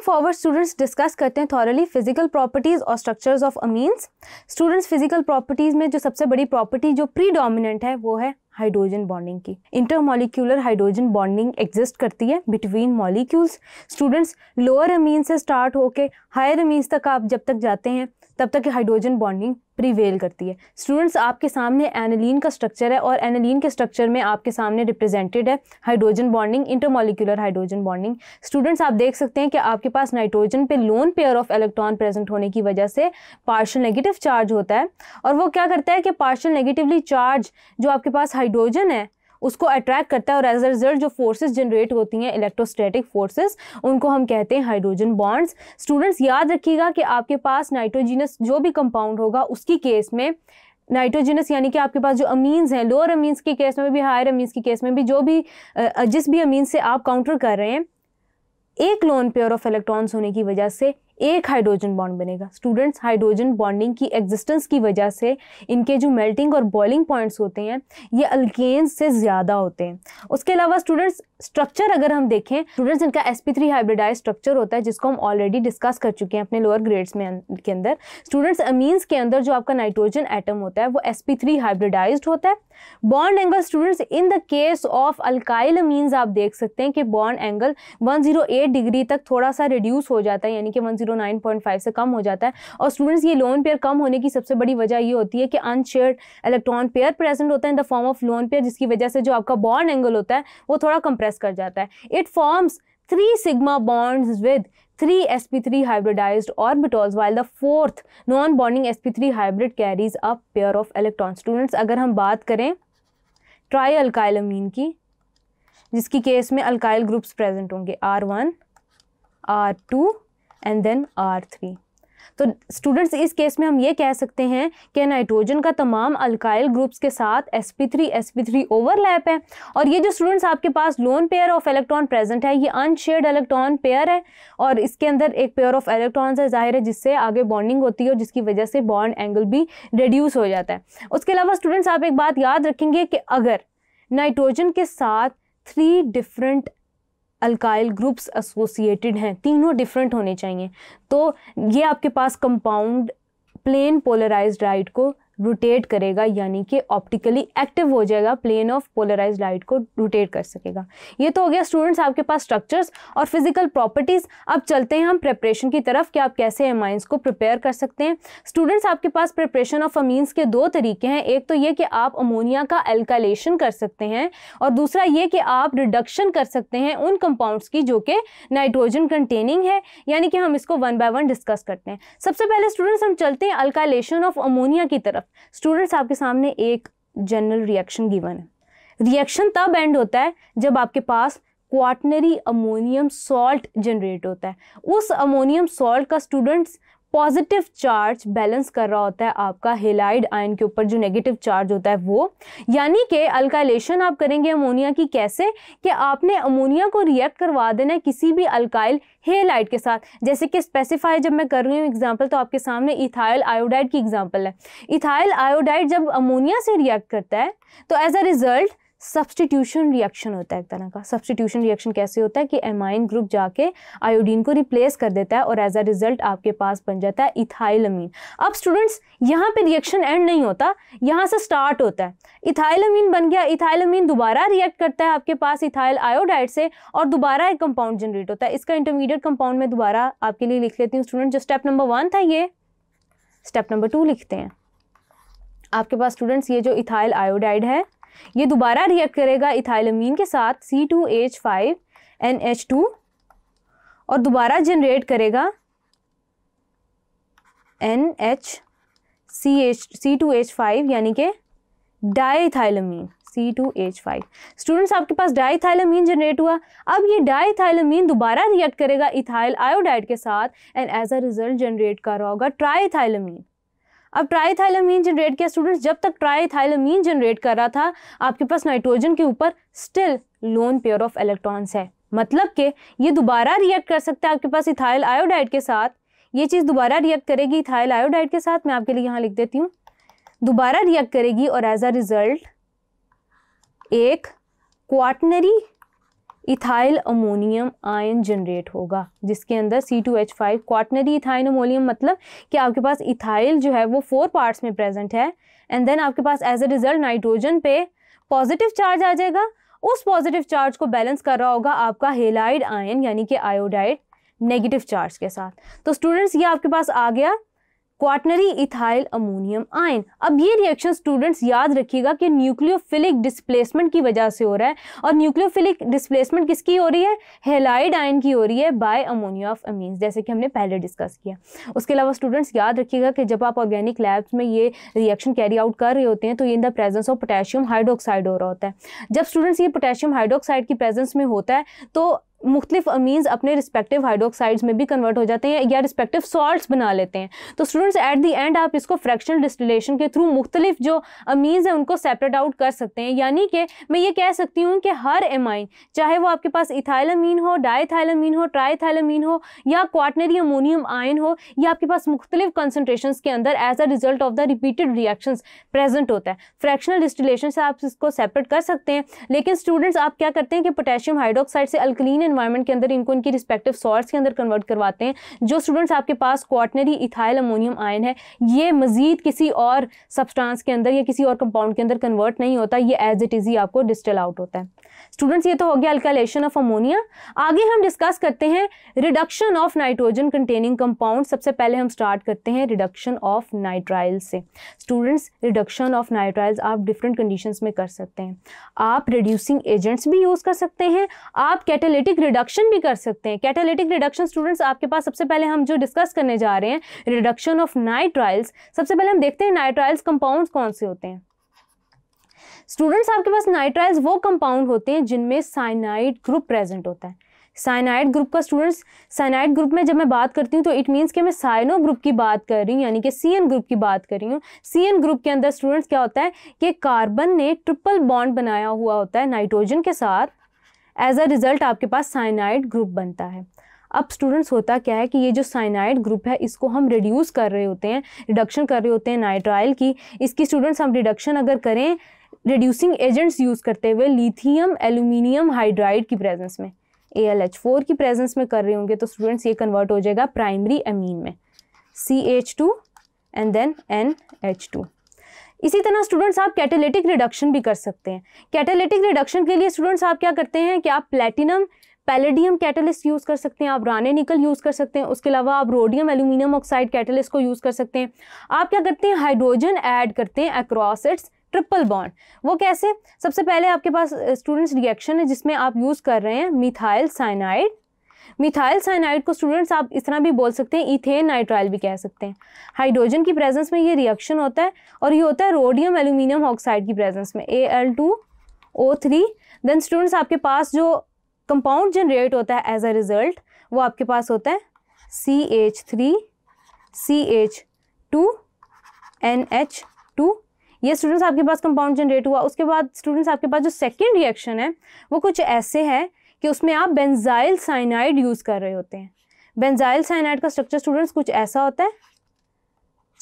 moving forward students discuss करते हैं thoroughly physical properties और structures of amines students physical properties में जो सबसे बड़ी प्रॉपर्टी जो प्री है वो है हाइड्रोजन बॉन्डिंग की इंटरमोलिक्यूलर हाइड्रोजन बॉन्डिंग एग्जिस्ट करती है between molecules students lower amine से स्टार्ट होके हायर अमीन तक आप जब तक जाते हैं तब तक हाइड्रोजन बॉन्डिंग प्रिवेल करती है स्टूडेंट्स आपके सामने एनिलीन का स्ट्रक्चर है और एनिलीन के स्ट्रक्चर में आपके सामने रिप्रेजेंटेड है hydrogen bonding intermolecular hydrogen bonding students आप देख सकते हैं कि आपके पास नाइट्रोजन पे lone pair of electron present होने की वजह से पार्शल नेगेटिव चार्ज होता है और वो क्या करता है कि पार्शल नेगेटिवली चार्ज जो आपके पास हाइड्रोजन है उसको अट्रैक्ट करता है और एज अ रिजल्ट जो फोर्सेज जनरेट होती हैं इलेक्ट्रोस्टैटिक फोर्सेज उनको हम कहते हैं हाइड्रोजन बॉन्ड्स स्टूडेंट्स याद रखिएगा कि आपके पास नाइट्रोजीनस जो भी कंपाउंड होगा उसकी केस में नाइट्रोजनस यानी कि आपके पास जो अमीन्स हैं लोअर अमीन्स के केस में भी हायर अमीन्स के केस में भी जो भी जिस भी अमीन से आप काउंटर कर रहे हैं एक लोन पेयर ऑफ इलेक्ट्रॉन्स होने की वजह से एक हाइड्रोजन बॉन्ड बनेगा स्टूडेंट्स हाइड्रोजन बॉन्डिंग की एग्जिस्टेंस की वजह से इनके जो मेल्टिंग और बॉइलिंग पॉइंट्स होते हैं ये अल्केन्स से ज़्यादा होते हैं उसके अलावा स्टूडेंट्स स्ट्रक्चर अगर हम देखें स्टूडेंट्स इनका s p three hybridize structure होता है जिसको हम ऑलरेडी डिस्कस कर चुके हैं अपने लोअर ग्रेड्स में अं, के अंदर स्टूडेंट्स अमीन्स के अंदर जो आपका नाइट्रोजन एटम होता है वो एस पी थ्री हाइब्रिडाइज होता है bond angle students in the case of alkyl amines आप देख सकते हैं कि बॉन्ड एंगल 108 डिग्री तक थोड़ा सा रिड्यूस हो जाता है यानी कि 109.5 से कम हो जाता है और स्टूडेंट्स ये लोन पेयर कम होने की सबसे बड़ी वजह ये होती है कि अनशेयर्ड इलेक्ट्रॉन पेयर प्रेजेंट होता है in the form of lone pair जिसकी वजह से जो आपका बॉन्ड एंगल होता है वो थोड़ा कंप्रेस एक्सप्रेस कर जाता है it forms three sigma bond with three s p three hybridize orbitals while the fourth non bonding s p three hybrid carries a pair of electron students अगर हम बात करें ट्राई अल्काइलमीन की जिसकी केस में अल्काइल ग्रुप्स प्रेजेंट होंगे R one R two and then R three तो students इस केस में हम ये कह सकते हैं कि नाइट्रोजन का तमाम अल्काइल ग्रुप्स के साथ s p three s p three overlap है और ये जो स्टूडेंट्स आपके पास lone pair of electron present है ये अनशेड इलेक्ट्रॉन पेयर है और इसके अंदर एक पेयर ऑफ इलेक्ट्रॉन्स है जाहिर है जिससे आगे बॉन्डिंग होती है और जिसकी वजह से बॉन्ड एंगल भी रिड्यूस हो जाता है उसके अलावा स्टूडेंट्स आप एक बात याद रखेंगे कि अगर नाइट्रोजन के साथ three different alkyl groups associated हैं तीनों डिफरेंट होने चाहिए तो ये आपके पास कंपाउंड प्लेन पोलराइज्ड राइट को रोटेट करेगा यानी कि ऑप्टिकली एक्टिव हो जाएगा प्लेन ऑफ पोलराइज लाइट को रोटेट कर सकेगा ये तो हो गया स्टूडेंट्स आपके पास स्ट्रक्चर्स और फिजिकल प्रॉपर्टीज़ अब चलते हैं हम प्रिपरेशन की तरफ कि आप कैसे एमाइंस को प्रिपेयर कर सकते हैं स्टूडेंट्स आपके पास प्रिपरेशन ऑफ अमीन्स के दो तरीके हैं एक तो ये कि आप अमोनिया का एल्कालेशन कर सकते हैं और दूसरा ये कि आप रिडक्शन कर सकते हैं उन कंपाउंड्स की जो कि नाइट्रोजन कंटेनिंग है यानी कि हम इसको वन बाय वन डिस्कस करते हैं सबसे पहले स्टूडेंट्स हम चलते हैं अल्कालेशन ऑफ अमोनिया की तरफ स्टूडेंट्स आपके सामने एक जनरल रिएक्शन गिवन है रिएक्शन तब एंड होता है जब आपके पास क्वाटनरी अमोनियम सॉल्ट जनरेट होता है उस अमोनियम सॉल्ट का स्टूडेंट्स पॉजिटिव चार्ज बैलेंस कर रहा होता है आपका हेलाइड आयन के ऊपर जो नेगेटिव चार्ज होता है वो यानी कि अल्काइलेशन आप करेंगे अमोनिया की कैसे कि आपने अमोनिया को रिएक्ट करवा देना है किसी भी अल्काइल हेलाइड के साथ जैसे कि स्पेसिफाई जब मैं कर रही हूँ एग्जाम्पल तो आपके सामने इथाइल आयोडाइड की एग्जाम्पल है इथाइल आयोडाइड जब अमोनिया से रिएक्ट करता है तो as a result substitution reaction होता है एक तरह का सब्सटीट्यूशन रिएक्शन कैसे होता है कि एमाइन ग्रुप जाके आयोडीन को रिप्लेस कर देता है और एज अ रिजल्ट आपके पास बन जाता है इथाइलमीन अब स्टूडेंट्स यहाँ पे रिएक्शन एंड नहीं होता यहाँ से स्टार्ट होता है इथाइलमीन बन गया इथाइलमीन दोबारा रिएक्ट करता है आपके पास इथाइल आयोडाइड से और दोबारा एक कंपाउंड जनरेट होता है इसका इंटरमीडिएट कंपाउंड में दोबारा आपके लिए लिख लेती हूँ स्टूडेंट जो स्टेप नंबर वन था ये स्टेप नंबर टू लिखते हैं आपके पास स्टूडेंट्स ये जो इथाइल आयोडाइड है ये दोबारा रिएक्ट करेगा इथाइलमीन के साथ C two H five N H two और दोबारा जनरेट करेगा N H C H C two H five यानी कि diethylamine C two H five students आपके पास डाईथाइलमीन जनरेट हुआ अब ये डाईथाइलमीन दोबारा रिएक्ट करेगा इथाइल आयोडाइड के साथ and as a result generate कर रहा होगा ट्राईथाइलमीन अब ट्राईथाइलामीन जनरेट किया स्टूडेंट्स जब तक ट्राईथाइलामीन जनरेट कर रहा था आपके पास नाइट्रोजन के ऊपर still lone pair of electrons है मतलब कि ये दोबारा रिएक्ट कर सकता है आपके पास इथाइल आयोडाइड के साथ ये चीज़ दोबारा रिएक्ट करेगी इथाइल आयोडाइड के साथ मैं आपके लिए यहाँ लिख देती हूँ दोबारा रिएक्ट करेगी और एज अ रिजल्ट एक quaternary ethyl ammonium ion generate होगा जिसके अंदर C two H five quaternary ethyl ammonium मतलब कि आपके पास इथाइल जो है वो फोर पार्ट्स में प्रेजेंट है एंड देन आपके पास एज ए रिजल्ट नाइट्रोजन पे पॉजिटिव चार्ज आ जाएगा उस पॉजिटिव चार्ज को बैलेंस कर रहा होगा आपका हेलाइड आयन यानी कि आयोडाइड नेगेटिव चार्ज के साथ तो स्टूडेंट्स ये आपके पास आ गया क्वाटनरी इथाइल अमोनियम आयन अब ये रिएक्शन स्टूडेंट्स याद रखिएगा कि न्यूक्लियोफिलिक डिस्प्लेसमेंट की वजह से हो रहा है और न्यूक्लियोफिलिक डिस्प्लेसमेंट किसकी हो रही है हेलाइड आयन की हो रही है बाय अमोनिया ऑफ अमीन जैसे कि हमने पहले डिस्कस किया उसके अलावा स्टूडेंट्स याद रखिएगा कि जब आप ऑर्गेनिक लैब्स में ये रिएक्शन कैरी आउट कर रहे होते हैं तो ये in the presence of potassium hydroxide हो रहा होता है जब स्टूडेंट्स ये पोटेशियम हाइड्रोक्साइड की प्रेजेंस में होता है तो मुख्तलिफ अमीन अपने रिस्पेक्टिव हाइड्रोक्साइड्स में भी कन्वर्ट हो जाते हैं या रिस्पेक्टिव सॉल्ट्स बना लेते हैं तो स्टूडेंट्स एट दी एंड आप इसको फ्रैक्शनल डिस्टिलेशन के थ्रू मुख्तलिफ जो अमीन हैं उनको सेपरेट आउट कर सकते हैं यानी कि मैं ये कह सकती हूँ कि हर एमाइन चाहे वो आपके पास अमीन हो डाईथाइलमीन हो ट्राईथाइलमीन हो या क्वाटनरी अमोनियम आयन हो या आपके पास मुख्तलिफ कंसनट्रेशन के अंदर as a result of the repeated reaction present होता है फ्रैक्शनल डिस्टिलेशन से आप इसको सेपरेट कर सकते हैं लेकिन स्टूडेंट्स आप क्या करते हैं कि पोटेशियम हाइड्रोक्साइड से अल्कलीन इन्वायरमेंट के अंदर इनको इनकी रिस्पेक्टिव सोर्स के अंदर कन्वर्ट करवाते हैं जो स्टूडेंट्स आपके पास क्वाटनरी इथाइल अमोनियम आयन है ये मजीद किसी और सब्सटेंस के अंदर या किसी और कंपाउंड के अंदर कन्वर्ट नहीं होता ये एज इट इज़ ही आपको डिस्टल आउट होता है स्टूडेंट्स ये तो हो गया अल्कालेशन ऑफ अमोनिया आगे हम डिस्कस करते हैं reduction of nitrogen containing compound सबसे पहले हम स्टार्ट करते हैं रिडक्शन ऑफ नाइट्राइल से स्टूडेंट्स रिडक्शन ऑफ नाइट्राइल्स आप डिफरेंट कंडीशंस में कर सकते हैं आप रिड्यूसिंग एजेंट्स भी यूज़ कर सकते हैं आप कैटेलिटिक रिडक्शन भी कर सकते हैं कैटालिटिक रिडक्शन स्टूडेंट्स आपके पास सबसे पहले हम जो डिस्कस करने जा रहे हैं रिडक्शन ऑफ नाइट्राइल्स सबसे पहले हम देखते हैं नाइट्राइल्स कंपाउंड कौन से होते हैं स्टूडेंट्स आपके पास नाइट्राइल्स वो कंपाउंड होते हैं जिनमें साइनाइड ग्रुप प्रेजेंट होता है साइनाइड ग्रुप का स्टूडेंट्स साइनाइड ग्रुप में जब मैं बात करती हूँ तो इट मीन्स कि मैं साइनो ग्रुप की बात कर रही हूँ यानी कि सी ग्रुप की बात कर रही हूँ सी ग्रुप के अंदर स्टूडेंट्स क्या होता है कि कार्बन ने ट्रिपल बॉन्ड बनाया हुआ होता है नाइट्रोजन के साथ एज अ रिज़ल्ट आपके पास साइनाइड ग्रुप बनता है अब स्टूडेंट्स होता क्या है कि ये जो साइनाइड ग्रुप है इसको हम रिड्यूस कर रहे होते हैं रिडक्शन कर रहे होते हैं नाइट्राइल की इसकी स्टूडेंट्स हम रिडक्शन अगर करें रिड्यूसिंग एजेंट्स यूज़ करते हुए लिथियम एल्यूमिनियम हाइड्राइड की प्रेजेंस में ए एल एच फोर की प्रेजेंस में कर रहे होंगे तो स्टूडेंट्स ये कन्वर्ट हो जाएगा प्राइमरी अमीन में C H two and then N H two इसी तरह स्टूडेंट्स आप कैटेलिटिक रिडक्शन भी कर सकते हैं कैटेलिटिक रिडक्शन के लिए स्टूडेंट्स आप क्या करते हैं कि आप प्लेटिनम पैलेडियम कैटलिस्ट यूज़ कर सकते हैं आप राने निकल यूज़ कर सकते हैं उसके अलावा आप रोडियम एल्यूमिनियम ऑक्साइड कैटलिस्ट को यूज़ कर सकते हैं आप क्या करते हैं हाइड्रोजन ऐड करते हैं अक्रॉस इट्स ट्रिपल बॉन्ड वो कैसे सबसे पहले आपके पास स्टूडेंट्स रिएक्शन है जिसमें आप यूज़ कर रहे हैं मिथाइल साइनाइड मिथाइल साइनाइड को स्टूडेंट्स आप इस तरह भी बोल सकते हैं इथेन नाइट्राइल भी कह सकते हैं हाइड्रोजन की प्रेजेंस में ये रिएक्शन होता है और ये होता है रोडियम एल्यूमिनियम ऑक्साइड की प्रेजेंस में A L two O three then students आपके पास जो कंपाउंड जनरेट होता है एज अ रिज़ल्ट वो आपके पास होता है C H three C H two N H two ये स्टूडेंट्स आपके पास कंपाउंड जनरेट हुआ उसके बाद स्टूडेंट्स आपके पास जो सेकेंड रिएक्शन है वो कुछ ऐसे हैं कि उसमें आप बेंजाइल साइनाइड यूज़ कर रहे होते हैं बेंजाइल साइनाइड का स्ट्रक्चर स्टूडेंट्स कुछ ऐसा होता है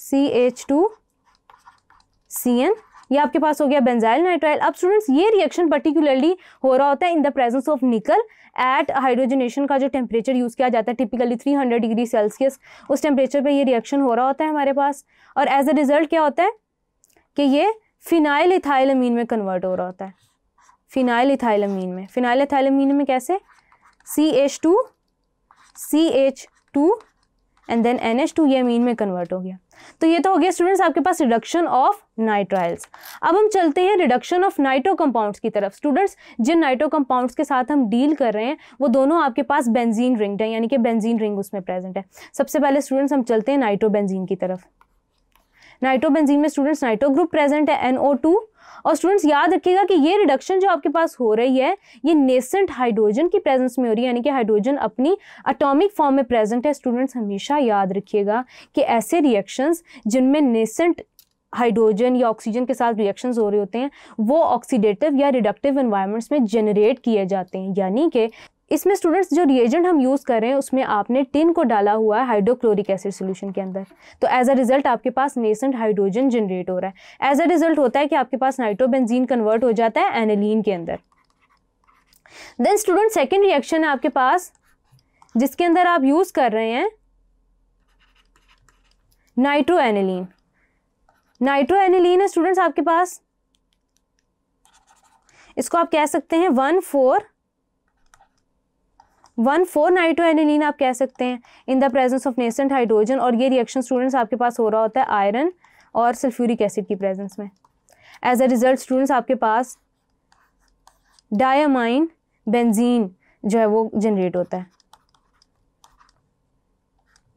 C H two C N ये आपके पास हो गया बेंजाइल नाइट्राइल अब स्टूडेंट्स ये रिएक्शन पर्टिकुलरली हो रहा होता है in the presence of nickel at hydrogenation का जो टेम्परेचर यूज़ किया जाता है टिपिकली 300 डिग्री सेल्सियस उस टेम्परेचर पे ये रिएक्शन हो रहा होता है हमारे पास और एज अ रिजल्ट क्या होता है कि ये फिनाइल इथाइल अमीन में कन्वर्ट हो रहा होता है फिनाइल इथाइलमीन में फिनाइल इथाइलमीन में कैसे C H two C H two and then N H two ये अमीन में कन्वर्ट हो गया तो ये तो हो गया स्टूडेंट्स आपके पास रिडक्शन ऑफ नाइट्राइल्स अब हम चलते हैं रिडक्शन ऑफ नाइट्रो कंपाउंड्स की तरफ स्टूडेंट्स जिन नाइट्रो कंपाउंड्स के साथ हम डील कर रहे हैं वो दोनों आपके पास बेंजीन रिंग है यानी कि बेंजीन रिंग उसमें प्रेजेंट है सबसे पहले स्टूडेंट्स हम चलते हैं नाइट्रो बेंजीन की तरफ नाइट्रो बेंजीन में स्टूडेंट्स नाइट्रो ग्रुप प्रेजेंट है एन ओ टू और स्टूडेंट्स याद रखिएगा कि ये रिडक्शन जो आपके पास हो रही है ये नेसेंट हाइड्रोजन की प्रेजेंस में हो रही है यानी कि हाइड्रोजन अपनी अटोमिक फॉर्म में प्रेजेंट है स्टूडेंट्स हमेशा याद रखिएगा कि ऐसे रिएक्शंस जिनमें नेसेंट हाइड्रोजन या ऑक्सीजन के साथ रिएक्शंस हो रहे होते हैं वो ऑक्सीडेटिव या रिडक्टिव इन्वायरमेंट्स में जनरेट किए जाते हैं यानी कि इसमें स्टूडेंट्स जो रिएजेंट हम यूज़ कर रहे हैं उसमें आपने टिन को डाला हुआ है हाइड्रोक्लोरिक एसिड सोल्यूशन के अंदर तो एज अ रिजल्ट आपके पास नेसेंट हाइड्रोजन जनरेट हो रहा है एज अ रिजल्ट होता है कि आपके पास नाइट्रोबेंजीन कन्वर्ट हो जाता है एनिलीन के अंदर देन स्टूडेंट सेकेंड रिएक्शन है आपके पास जिसके अंदर आप यूज़ कर रहे हैं नाइट्रो एनिलीन नाइट्रो एनिलीन है स्टूडेंट्स आपके पास इसको आप कह सकते हैं one four one four nitro aniline आप कह सकते हैं in the presence of nascent hydrogen और ये रिएक्शन स्टूडेंट्स आपके पास हो रहा होता है आयरन और सल्फ्यूरिक एसिड की प्रेजेंस में एज अ रिजल्ट स्टूडेंट्स आपके पास डायामाइन बेंजीन जो है वो जनरेट होता है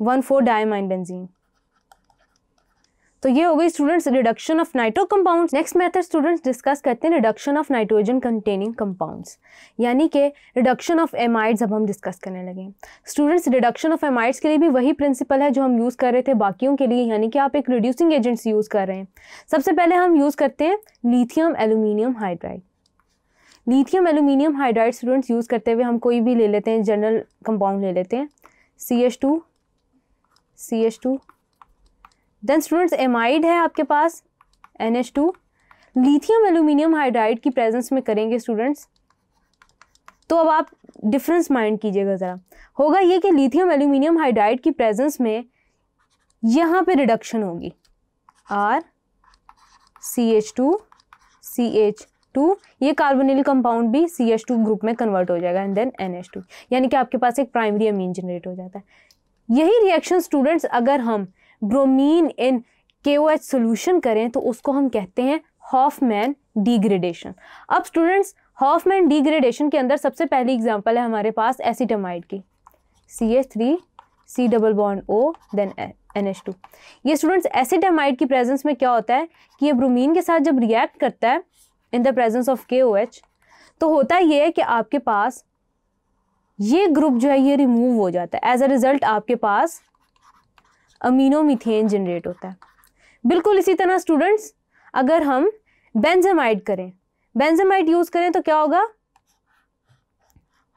वन फोर डायामाइन बेंजीन तो ये हो गई students reduction of nitro compound next method students discuss करते हैं reduction of nitrogen containing compounds यानी कि रिडक्शन ऑफ एमाइड्स अब हम डिस्कस करने लगे स्टूडेंट्स रिडक्शन ऑफ एमाइड्स के लिए भी वही प्रिंसिपल है जो हम यूज़ कर रहे थे बाकियों के लिए यानी कि आप एक रिड्यूसिंग एजेंट्स यूज़ कर रहे हैं सबसे पहले हम यूज़ करते हैं lithium aluminium hydride lithium aluminium hydride students use करते हुए हम कोई भी ले लेते हैं जनरल कंपाउंड ले लेते हैं C H two C H two then students amide है आपके पास N H two lithium aluminium hydride की प्रेजेंस में करेंगे स्टूडेंट्स तो अब आप डिफरेंस माइंड कीजिएगा ज़रा होगा ये कि लिथियम एल्यूमिनियम हाइड्राइड की प्रेजेंस में यहाँ पे रिडक्शन होगी R C H two C H two ये कार्बोनिल कंपाउंड भी सी एच टू ग्रुप में कन्वर्ट हो जाएगा and then N H two यानी कि आपके पास एक प्राइमरी अमीन जनरेट हो जाता है यही रिएक्शन स्टूडेंट्स अगर हम ब्रोमीन इन के ओ एच सोल्यूशन करें तो उसको हम कहते हैं हॉफमैन डिग्रेडेशन अब स्टूडेंट्स हॉफमैन डिग्रेडेशन के अंदर सबसे पहली एग्जाम्पल है हमारे पास एसिटामाइड की C H three C double bond O then N H two ये स्टूडेंट्स एसिटामाइड की प्रेजेंस में क्या होता है कि ये ब्रोमीन के साथ जब रिएक्ट करता है इन द प्रेजेंस ऑफ के ओ एच तो होता ये है कि आपके पास ये ग्रुप जो है ये रिमूव हो जाता है एज अ रिजल्ट आपके पास अमीनो मिथेन जनरेट होता है बिल्कुल इसी तरह स्टूडेंट्स अगर हम बेंजामाइड करें बेंजामाइड यूज़ करें तो क्या होगा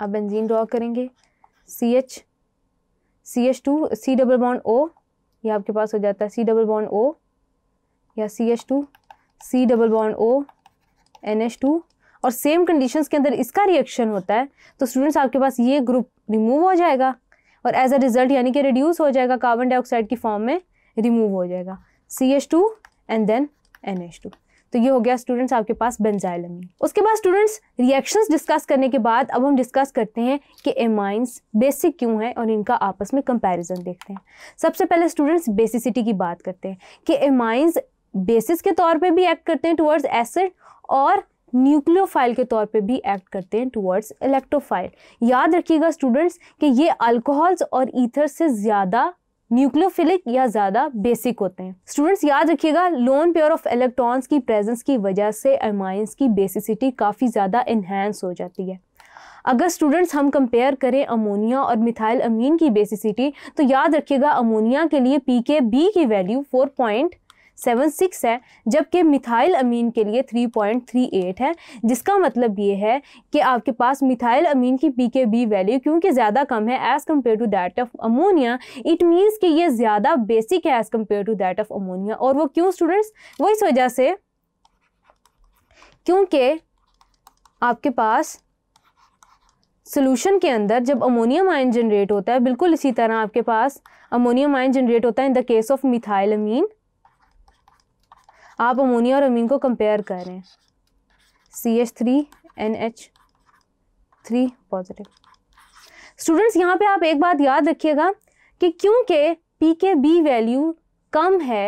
अब बेंजीन ड्रॉ करेंगे C H C H two C double bond O ये आपके पास हो जाता है सी डबल बॉन्ड ओ या C H two C double bond O N H two और सेम कंडीशंस के अंदर इसका रिएक्शन होता है तो स्टूडेंट्स आपके पास ये ग्रुप रिमूव हो जाएगा और एज अ रिजल्ट यानी कि रिड्यूस हो जाएगा कार्बन डाइऑक्साइड की फॉर्म में रिमूव हो जाएगा C H two and then N H two तो ये हो गया स्टूडेंट्स आपके पास बेंजाइलमीन उसके बाद स्टूडेंट्स रिएक्शंस डिस्कस करने के बाद अब हम डिस्कस करते हैं कि एमाइंस बेसिक क्यों हैं और इनका आपस में कंपैरिजन देखते हैं सबसे पहले स्टूडेंट्स बेसिसिटी की बात करते हैं कि एमाइंस बेसिस के तौर पे भी एक्ट करते हैं टुवर्ड्स एसिड और न्यूक्लियोफाइल के तौर पे भी एक्ट करते हैं टुवर्ड्स इलेक्ट्रोफाइल याद रखिएगा स्टूडेंट्स कि ये अल्कोहल्स और ईथर से ज़्यादा न्यूक्लियोफिलिक या ज़्यादा बेसिक होते हैं स्टूडेंट्स याद रखिएगा लोन पेयर ऑफ इलेक्ट्रॉन्स की प्रेजेंस की वजह से अमाइंस की बेसिसिटी काफ़ी ज़्यादा इन्हेंस हो जाती है अगर स्टूडेंट्स हम कंपेयर करें अमोनिया और मिथाइल अमीन की बेसिसिटी तो याद रखिएगा अमोनिया के लिए पी के बी की value four point seven six है जबकि मिथाइल अमीन के लिए थ्री पॉइंट थ्री एट है जिसका मतलब ये है कि आपके पास मिथाइल अमीन की पी के बी वैल्यू क्योंकि ज़्यादा कम है as compare to that of ammonia it means कि ये ज़्यादा बेसिक है as compare to that of ammonia और वो क्यों स्टूडेंट्स वो इस वजह से क्योंकि आपके पास सोल्यूशन के अंदर जब अमोनियम आयन जनरेट होता है बिल्कुल इसी तरह आपके पास अमोनियम आयन जनरेट होता है in the case of methyl amine आप अमोनिया और अमीन को कंपेयर करें C H three N H three positive students यहाँ पे आप एक बात याद रखिएगा कि क्योंकि पी के बी वैल्यू कम है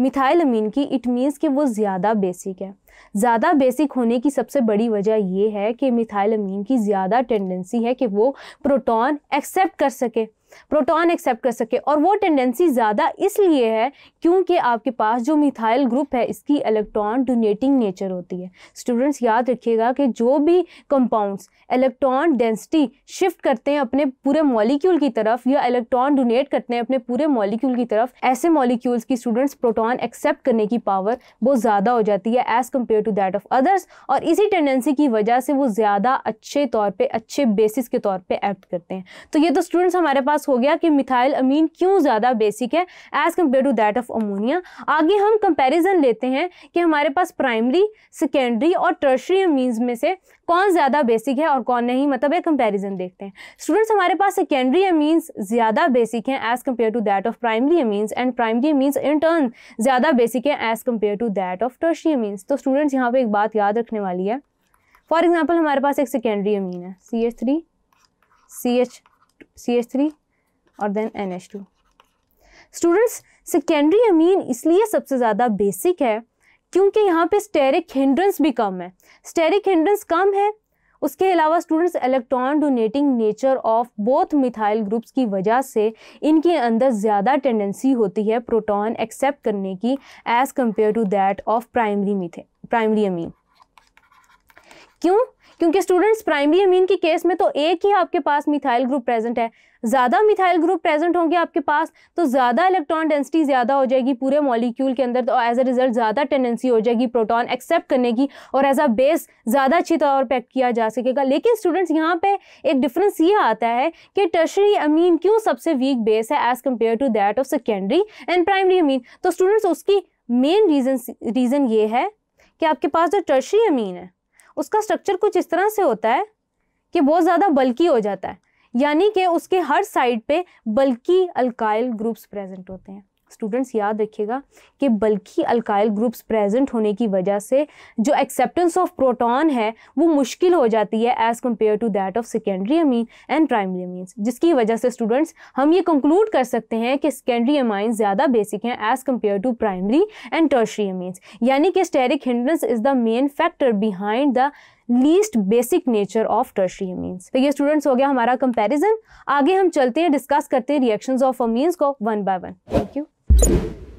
मिथाइल अमीन की इट मीन्स कि वो ज़्यादा बेसिक है ज़्यादा बेसिक होने की सबसे बड़ी वजह यह है कि मिथाइल अमीन की ज़्यादा टेंडेंसी है कि वो प्रोटॉन एक्सेप्ट कर सके प्रोटॉन एक्सेप्ट कर सके और वो टेंडेंसी ज़्यादा इसलिए है क्योंकि आपके पास जो मिथाइल ग्रुप है इसकी इलेक्ट्रॉन डोनेटिंग नेचर होती है स्टूडेंट्स याद रखिएगा कि जो भी कंपाउंड्स इलेक्ट्रॉन डेंसिटी शिफ्ट करते हैं अपने पूरे मॉलिक्यूल की तरफ या इलेक्ट्रॉन डोनेट करते हैं अपने पूरे मॉलिक्यूल की तरफ ऐसे मॉलिक्यूल्स की स्टूडेंट्स प्रोटॉन एक्सेप्ट करने की पावर बहुत ज़्यादा हो जाती है as compared to that of others और इसी टेंडेंसी की वजह से वो ज़्यादा अच्छे तौर पे अच्छे बेसिस के तौर पे एक्ट करते हैं तो ये तो स्टूडेंट्स हमारे पास हो गया कि मिथाइल अमीन क्यों ज़्यादा बेसिक है as compare to that of ammonia आगे हम कंपेरिजन लेते हैं कि हमारे पास प्राइमरी सेकेंडरी और टर्शरी अमीन्स में से कौन ज़्यादा बेसिक है और कौन नहीं मतलब एक कंपेरिजन देखते हैं स्टूडेंट्स हमारे पास सेकेंडरी अमीन्स ज़्यादा बेसिक हैं as compare to that of primary amines and primary amines in turn ज़्यादा बेसिक है as compare to that of tertiary amines तो स्टूडेंट्स यहाँ पर एक बात याद रखने वाली है फॉर एग्जाम्पल हमारे पास एक सेकेंडरी अमीन है C H three C H C H three और then N H two students secondary amine इसलिए सबसे ज़्यादा बेसिक है क्योंकि यहाँ पे स्टेरिक हिंड्रेंस भी कम है स्टेरिक हिंड्रेंस कम है उसके अलावा students electron donating nature of both methyl groups की वजह से इनके अंदर ज़्यादा टेंडेंसी होती है प्रोटॉन एक्सेप्ट करने की as compare to that of primary मिथे प्राइमरी अमीन क्यों क्योंकि स्टूडेंट्स प्राइमरी अमीन के केस में तो एक ही आपके पास मिथाइल ग्रुप प्रेजेंट है ज़्यादा मिथाइल ग्रुप प्रेजेंट होंगे आपके पास तो ज़्यादा इलेक्ट्रॉन डेंसिटी ज़्यादा हो जाएगी पूरे मॉलिक्यूल के अंदर तो एज अ रिजल्ट ज़्यादा टेंडेंसी हो जाएगी प्रोटॉन एक्सेप्ट करने की और एज अ बेस ज़्यादा अच्छी तौर पर किया जा सकेगा लेकिन स्टूडेंट्स यहाँ पे एक डिफरेंस ये आता है कि टर्शरी अमीन क्यों सबसे वीक बेस है as compare to that of secondary and primary amine तो स्टूडेंट्स उसकी मेन रीज़न रीज़न ये है कि आपके पास जो टर्शरी अमीन है उसका स्ट्रक्चर कुछ इस तरह से होता है कि बहुत ज़्यादा बल्कि हो जाता है यानी कि उसके हर साइड पे बल्कि अल्काइल ग्रुप्स प्रेजेंट होते हैं स्टूडेंट्स याद रखिएगा कि बल्कि अल्काइल ग्रुप्स प्रेजेंट होने की वजह से जो एक्सेप्टेंस ऑफ प्रोटॉन है वो मुश्किल हो जाती है as compare to that of secondary amine and primary amine जिसकी वजह से स्टूडेंट्स हम ये कंक्लूड कर सकते हैं कि सेकेंडरी अमाइन ज़्यादा बेसिक हैं as compare to primary and tertiary amines यानी कि steric hindrance is the main factor behind the least basic nature of tertiary amines तो ये स्टूडेंट्स हो गया हमारा कंपेरिजन आगे हम चलते हैं डिस्कस करते हैं रिएक्शन ऑफ अमीन्स को one by one thank you